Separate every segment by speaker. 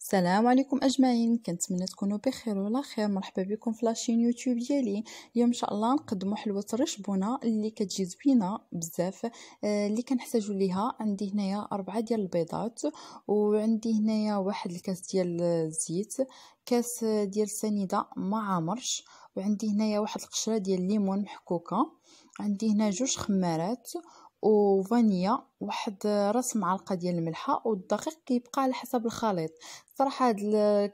Speaker 1: السلام عليكم اجمعين كنتمنى تكونوا بخير وعلى خير مرحبا بكم في لاشين يوتيوب ديالي اليوم ان شاء الله نقدموا حلوه الرشبونه اللي كتجي زوينه بزاف آه، اللي كنحتاجوا ليها عندي هنايا أربعة ديال البيضات وعندي هنايا واحد الكاس ديال الزيت كاس ديال سنيده ما عامرش وعندي هنايا واحد القشره ديال الليمون محكوكه عندي هنا جوج خمارات وفانيا واحد راس معلقه ديال الملحه والدقيق كيبقى على حسب الخليط صراحه هاد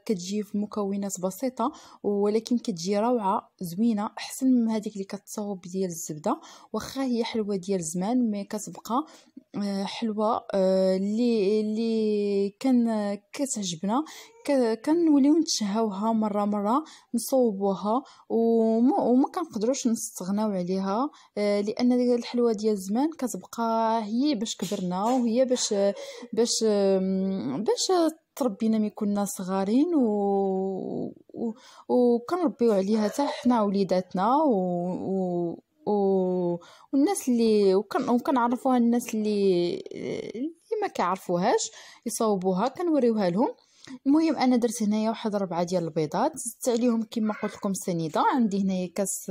Speaker 1: كتجي في مكونات بسيطه ولكن كتجي روعه زوينه احسن من هذيك اللي كتصاوب ديال الزبده واخا هي حلوه ديال زمان مي كتبقى آه، حلوه اللي آه، اللي كان كتعجبنا كنوليو نتشهاوها مره مره نصوبوها وما كنقدروش نستغناو عليها آه، لان الحلوه ديال زمان كتبقى هي باش كبرنا وهي باش باش باش تربينا ملي كنا صغارين و... و... وكنربيو عليها حتى حنا وليداتنا و... و... و... والناس اللي وكن... وكنعرفوها الناس اللي اللي ما كيعرفوهاش يصاوبوها كنوريوها لهم المهم انا درت هنايا واحد ربعه ديال البيضات زدت عليهم كما قلت لكم سنيده عندي هنايا كاس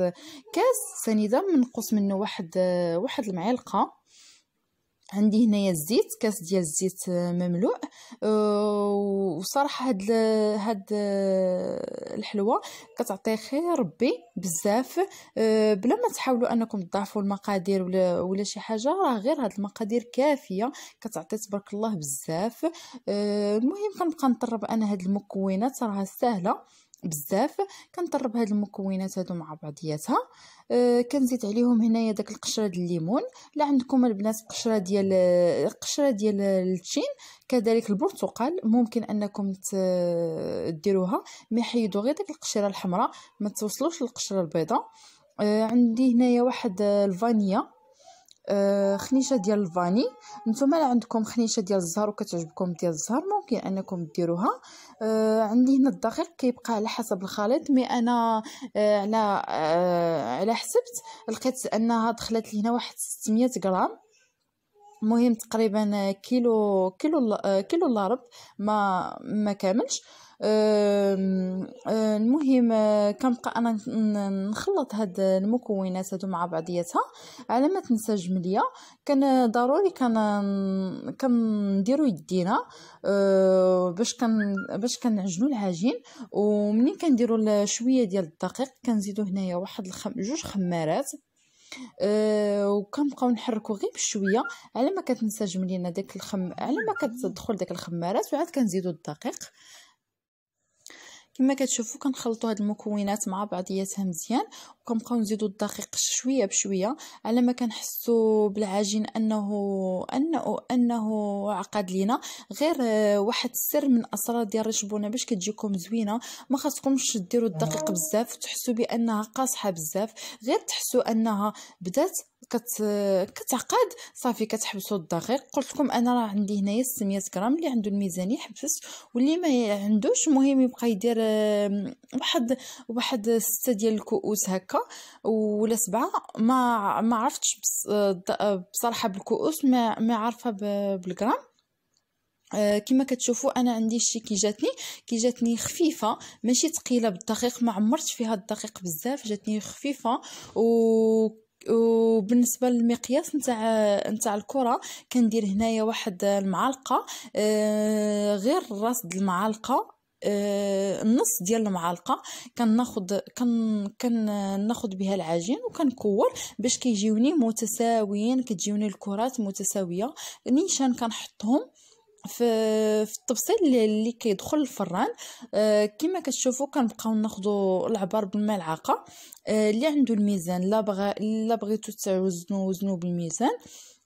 Speaker 1: كاس سنيده منقص منه واحد واحد المعلقه عندي هنايا الزيت كاس ديال الزيت آه، مملوء آه، وصراحه هاد هاد آه، الحلوه كتعطي خير ربي بزاف بلا ما تحاولوا انكم تضاعفوا المقادير ولا ولا شي حاجه راه غير هاد المقادير كافيه كتعطي تبارك الله بزاف المهم كنبقى نطرب انا هاد المكونات راه سهله بزاف كنضرب هاد المكونات هادو مع بعضياتها أه كنزيد عليهم هنايا داك القشره ديال الليمون لا عندكم البنات قشره ديال قشره ديال التشين كذلك البرتقال ممكن انكم ديروها مي حيدوا غير داك القشره الحمراء ما توصلوش للقشره البيضاء أه عندي هنايا واحد آه، الفانيا آه، خنيشه ديال الفاني نتوما لا عندكم خنيشه ديال الزهر وكتعجبكم ديال الزهر ممكن انكم ديروها آه عندي هنا الدقيق كيبقى على حسب الخليط مي انا آه على آه على حسبت لقيت انها دخلت لي هنا واحد 600 غرام مهم تقريبا كيلو كيلو آه، كيلو الا ما ما كاملش أه، المهم أه، كنبقى انا نخلط هاد المكونات هادو مع بعضياتها على ما تنسجم مليا كان ضروري كان كنديرو يدينا أه، باش كان باش كنعجنوا العجين ومنين كنديروا شويه ديال الدقيق كنزيدو هنايا واحد الخم جوج خمارات أه وكنبقاو نحركو غير بشويه على ما كتنسجم لينا داك الخم على ما كتدخل داك الخمارات وعاد كنزيدو الدقيق كما كتشوفوا كنخلطوا هاد المكونات مع بعضياتها مزيان وكنبقاو نزيدوا الدقيق شويه بشويه على ما كنحسوا بالعجين انه انه انه عقد لينا غير آه، واحد السر من اسرار ديال الرشبونه باش كتجيكم زوينه ما خاصكمش ديروا الدقيق بزاف وتحسوا بانها قاصحه بزاف غير تحسوا انها بدات كت... كتعقد صافي كتحبسوا الدقيق قلت لكم انا راه عندي هنايا 600 غرام اللي عنده الميزانيه يحبس واللي ما عندوش مهم يبقى يدير واحد واحد سته ديال الكؤوس هكا ولا سبعه ما ما عرفتش بص... بصراحه بالكؤوس ما ما عارفه بالغرام آه، كما كتشوفوا انا عندي الشي كي جاتني كي جاتني خفيفه ماشي ثقيله بالدقيق ما عمرت فيها الدقيق بزاف جاتني خفيفه و وبالنسبه للمقياس نتاع نتاع الكره كندير هنايا واحد المعلقه آه، غير رصد المعلقه آه، النص ديال المعلقه كناخد كن كناخذ بها العجين وكنكور باش كيجيوني متساويين كتجيوني الكرات متساويه نيشان كنحطهم في في اللي كيدخل الفران آه، كما كتشوفوا كنبقاو ناخذوا العبار بالملعقه آه، اللي عنده الميزان لا بغى لا بغيتو توزنوا وزنوا بالميزان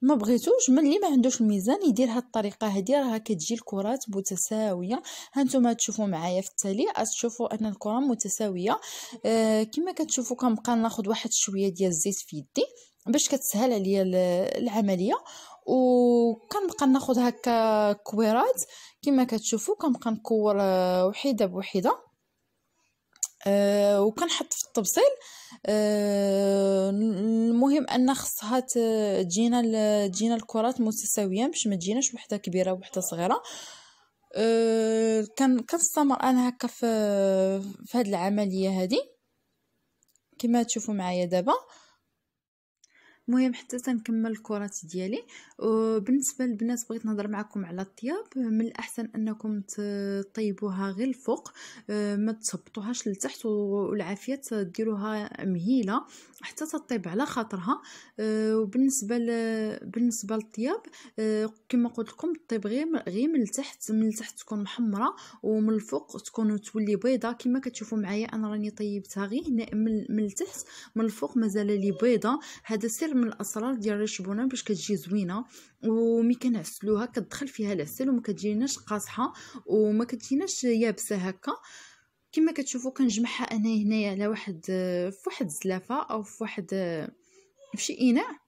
Speaker 1: ما بغيتوش من اللي ما عندوش الميزان يدير هاد الطريقه هادي راه كتجي الكرات متساويه هانتوما تشوفوا معايا في التالي تشوفوا ان الكره متساويه أه كما كتشوفوا كنبقى ناخذ واحد شويه ديال الزيت في يدي باش كتسهل عليا العمليه وكنبقى ناخذ هكا كويرات كما كتشوفوا كنبقى نكور آه، وحده بوحده أه وكنحط في الطبسيل أه المهم ان خصها تجينا تجينا الكرات متساويه باش ما تجيناش وحده كبيره وحده صغيره أه كان كنستمر انا هكا في في هذه العمليه هذه كما تشوفوا معايا دابا أه المهم حتى تنكمل الكرات ديالي بالنسبه للبنات بغيت نهضر معكم على الطياب من الاحسن انكم تطيبوها غير الفوق ما تهبطوهاش لتحت والعافيه تديروها مهيله حتى تطيب على خاطرها وبالنسبه ل... بالنسبه للطياب كما قلت لكم طيب غير غير من التحت من التحت تكون محمره ومن الفوق تكون تولي بيضه كما كتشوفوا معايا انا راني طيبتها غير من, من التحت من الفوق مازال لي بيضه هذا سر من الاسرار ديال الشبونه باش كتجي زوينه ومي كنعسلوها كتدخل فيها العسل وما كتجيناش قاصحه وما كتجيناش يابسه هكا كما كتشوفوا كنجمعها انا هنايا على واحد آه، فواحد الزلافه او فواحد آه، فشي اناء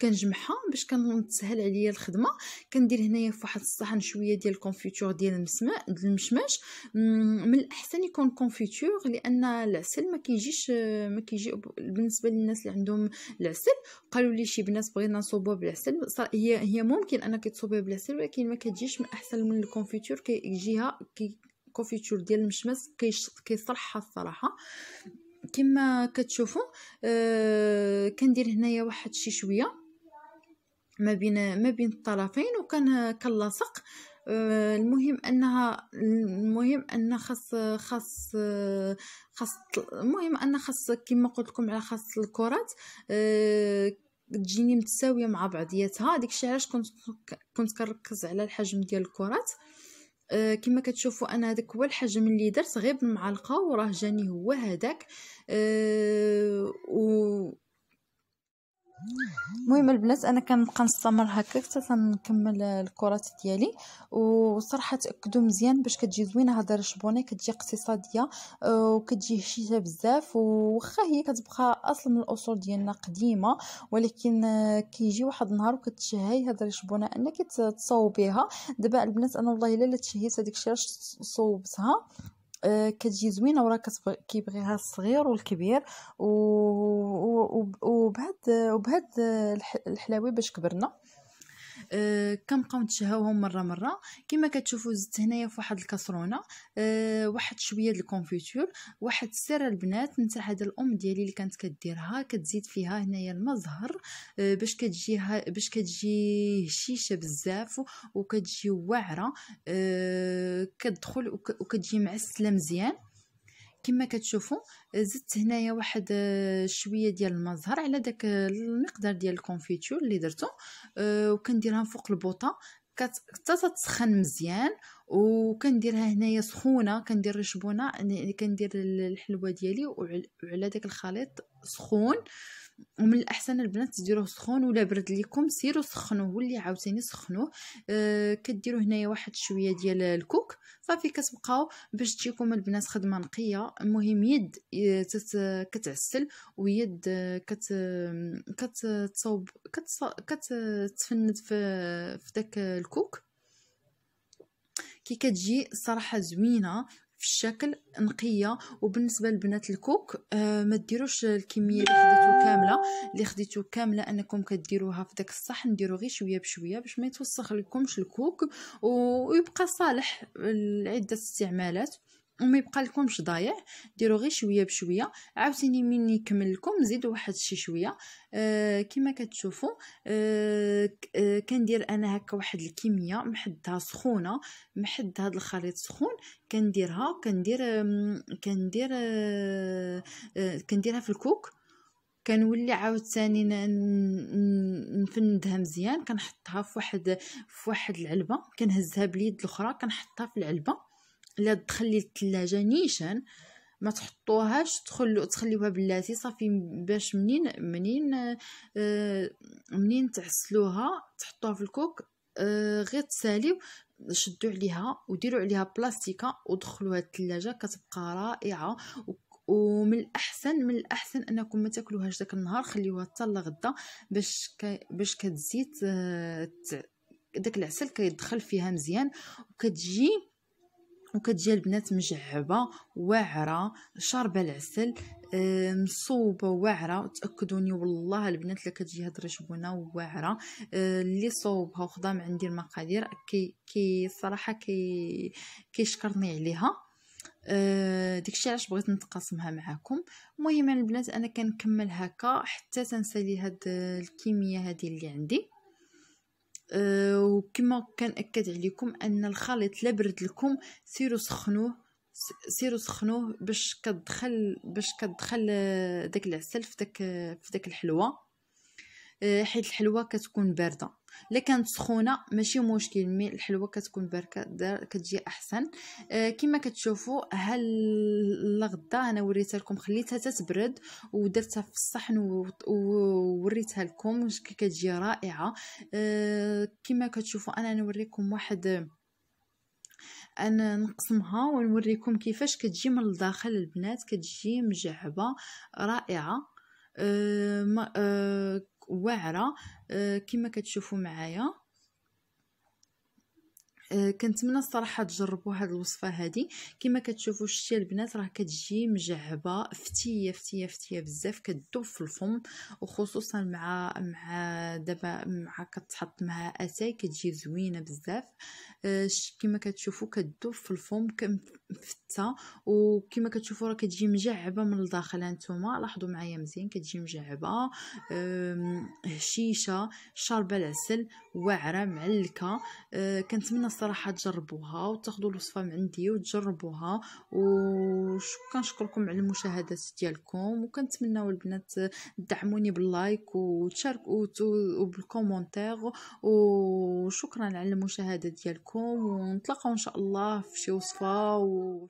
Speaker 1: كنجمعها باش كنسهل عليا الخدمه كندير هنايا في واحد الصحن شويه ديال الكونفيتور ديال المسمى ديال المشماش من الاحسن يكون كونفيتور لان العسل ما كيجيش ما كيجي بالنسبه للناس اللي عندهم العسل قالوا لي شي بنات بغينا نصوبوها بالعسل هي هي ممكن انك تصوبيها بالعسل ولكن ما كتجيش من احسن من الكونفيتور كيجيها كي كونفيتور ديال المشمس كيصرحها الصراحه كما كتشوفوا آه كندير هنايا واحد شي شويه ما بين ما بين الطرفين وكان كنلاصق آه، المهم انها المهم ان خاص خاص خاص المهم ان خاص كما قلت لكم على خاص الكرات آه، تجيني متساويه مع بعضياتها داكشي علاش كنت كنت كنركز على الحجم ديال الكرات أه كما كتشوفوا انا هذاك هو الحجم اللي درت غير بالمعلقه وراه جاني هو هذاك أه المهم البنات انا كنبقى نستمر هكاك حتى تنكمل الكرات ديالي وصراحه تاكدوا مزيان باش كتجي زوينه هاد الرشبونه كتجي اقتصاديه آه، وكتجي هشيشه بزاف وخا هي كتبقى اصلا من الاصول ديالنا قديمه ولكن آه، كيجي واحد النهار وكتشهي هاد الرشبونه انك تصوبيها دابا البنات انا والله الا تشهيت هذيك الشيء صوبتها آه، كتجي زوينه وراه كيبغيها الصغير والكبير وبهاد وبهاد الحلاوي باش كبرنا أه، كنبقاو نتشهاوهم مره مره كما كتشوفوا زدت هنايا في واحد الكاسرونه أه، واحد شويه الكونفيتور واحد السر البنات نتا هاد الام ديالي اللي كانت كديرها كتزيد فيها هنايا المزهر أه، باش كتجي باش كتجي هشيشه بزاف وكتجي واعره كتدخل وكتجي معسله مزيان كما كتشوفوا زدت هنايا واحد آه، شويه ديال المزهر على داك آه، المقدار ديال الكونفيتور اللي درته آه، وكنديرها فوق البوطه تسخن مزيان وكنديرها هنايا سخونه كندير الشبونه كندير الحلوه ديالي وعلى داك الخليط سخون ومن الاحسن البنات تديروه سخون ولا برد ليكم سيروا سخنوه واللي عاوتاني سخنوه آه كديروا هنايا واحد شويه ديال الكوك صافي كتبقاو باش تجيكم البنات خدمه نقيه المهم يد آه، كتعسل ويد آه، كت كتصوب كتفند في في داك الكوك كي كتجي الصراحه زوينه في الشكل نقيه وبالنسبه لبنات الكوك آه ما ديروش الكميه اللي خديتو كامله اللي خديتو كامله انكم كديروها في داك الصحن ديروا غير شويه بشويه باش ما يتوسخ لكمش الكوك ويبقى صالح لعده استعمالات وما يبقى لكمش ضايع ديروا غير شويه بشويه عاوتاني من يكمل لكم زيدوا واحد شي شويه آه كما كتشوفوا آه،, آه كندير انا هكا واحد الكميه محدها سخونه محد هذا الخليط سخون كنديرها كندير كندير آه،, آه كنديرها في الكوك كنولي عاوتاني نفندها مزيان كنحطها في واحد في واحد العلبه كنهزها باليد الاخرى كنحطها في العلبه لا تخلي الثلاجه نيشان ما تحطوهاش تخلو تخليوها بلاتي صافي باش منين منين آه منين تعسلوها تحطوها في الكوك آه غير تساليو شدوا عليها وديروا عليها بلاستيكه ودخلوها الثلاجه كتبقى رائعه ومن الاحسن من الاحسن انكم ما تاكلوهاش داك النهار خليوها حتى لغدا باش باش كتزيد آه، داك العسل كيدخل فيها مزيان وكتجي وكتجي البنات مجعبه واعره شاربه العسل مصوبه واعره تاكدوني والله البنات اللي كتجي هاد الرشبونه واعره آه، اللي صوبها وخدها من عندي المقادير كي كي صراحه كي كيشكرني عليها أه داكشي علاش بغيت نتقاسمها معاكم المهم البنات انا كنكمل هكا حتى تنسالي هاد الكميه هذه اللي عندي آه، وكما كان كنأكد عليكم ان الخليط لا برد لكم سيروا سخنوه سيروا سخنوه باش كتدخل باش كتدخل آه، داك العسل في داك في داك الحلوه آه، حيت الحلوه كتكون بارده الا كانت سخونه ماشي مشكل مي الحلوه كتكون باركه كتجي احسن آه كما كتشوفوا ها الغدا انا وريتها لكم خليتها تتبرد ودرتها في الصحن ووريتها لكم كتجي رائعه آه كما كتشوفوا انا نوريكم واحد انا نقسمها ونوريكم كيفاش كتجي من الداخل البنات كتجي مجعبه رائعه أه ما أه واعره آه، كما كتشوفوا معايا آه، كنتمنى الصراحه تجربوا هاد الوصفه هادي كما كتشوفوا شتي البنات راه كتجي مجعبه فتيه فتيه فتيه بزاف كتذوب في الفم وخصوصا مع مع دابا مع كتحط معها اتاي كتجي زوينه بزاف آه، كما كتشوفوا كتذوب في الفم مفته وكما كتشوفوا راه كتجي مجعبه من الداخل انتما لاحظوا معايا مزيان كتجي مجعبه هشيشه شاربه العسل واعره معلكه آه، كنتمنى صراحه تجربوها وتاخذوا الوصفه من عندي وتجربوها وكنشكركم على المشاهدات ديالكم وكنتمنوا البنات تدعموني باللايك وتشاركوا وبالكومونتير وشكرا على المشاهده ديالكم ونتلاقاو ان شاء الله في شي وصفه و